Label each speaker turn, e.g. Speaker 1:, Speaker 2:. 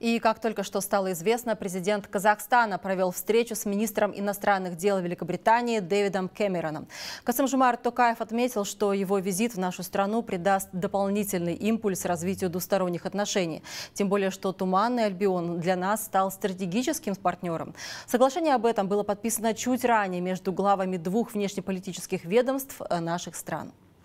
Speaker 1: И, как только что стало известно, президент Казахстана провел встречу с министром иностранных дел Великобритании Дэвидом Кэмероном. Касымжумар Токаев отметил, что его визит в нашу страну придаст дополнительный импульс развитию двусторонних отношений. Тем более, что Туманный Альбион для нас стал стратегическим партнером. Соглашение об этом было подписано чуть ранее между главами двух внешнеполитических ведомств э, наших стран.